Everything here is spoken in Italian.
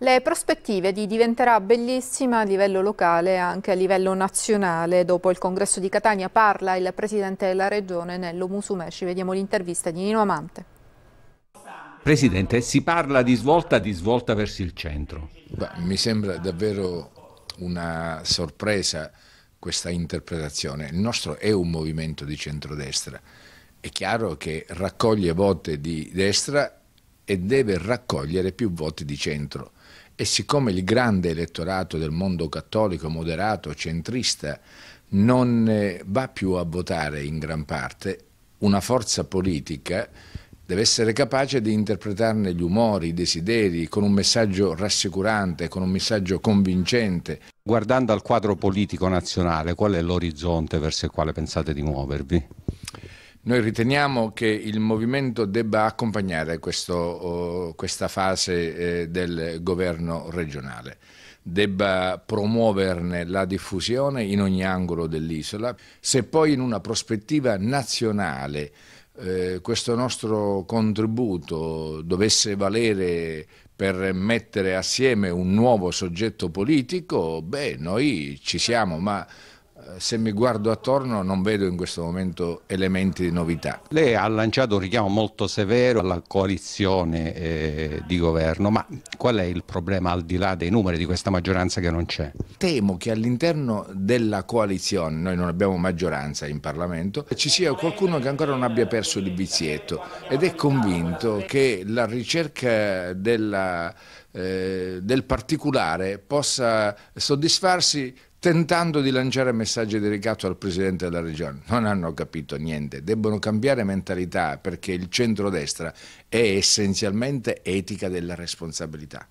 Le prospettive di Diventerà bellissima a livello locale e anche a livello nazionale. Dopo il congresso di Catania parla il presidente della regione Nello Musumeci. Vediamo l'intervista di Nino Amante. Presidente, si parla di svolta, di svolta verso il centro. Beh, mi sembra davvero una sorpresa questa interpretazione. Il nostro è un movimento di centrodestra. È chiaro che raccoglie volte di destra e deve raccogliere più voti di centro. E siccome il grande elettorato del mondo cattolico moderato centrista non eh, va più a votare in gran parte, una forza politica deve essere capace di interpretarne gli umori, i desideri, con un messaggio rassicurante, con un messaggio convincente. Guardando al quadro politico nazionale, qual è l'orizzonte verso il quale pensate di muovervi? Noi riteniamo che il movimento debba accompagnare questo, oh, questa fase eh, del governo regionale debba promuoverne la diffusione in ogni angolo dell'isola, se poi in una prospettiva nazionale eh, questo nostro contributo dovesse valere per mettere assieme un nuovo soggetto politico, beh, noi ci siamo, ma se mi guardo attorno non vedo in questo momento elementi di novità. Lei ha lanciato un richiamo molto severo alla coalizione eh, di governo, ma qual è il problema al di là dei numeri di questa maggioranza che non c'è? Temo che all'interno della coalizione, noi non abbiamo maggioranza in Parlamento, ci sia qualcuno che ancora non abbia perso il vizietto ed è convinto che la ricerca della, eh, del particolare possa soddisfarsi tentando di lanciare messaggi di ricatto al Presidente della Regione. Non hanno capito niente, debbono cambiare mentalità perché il centrodestra è essenzialmente etica della responsabilità.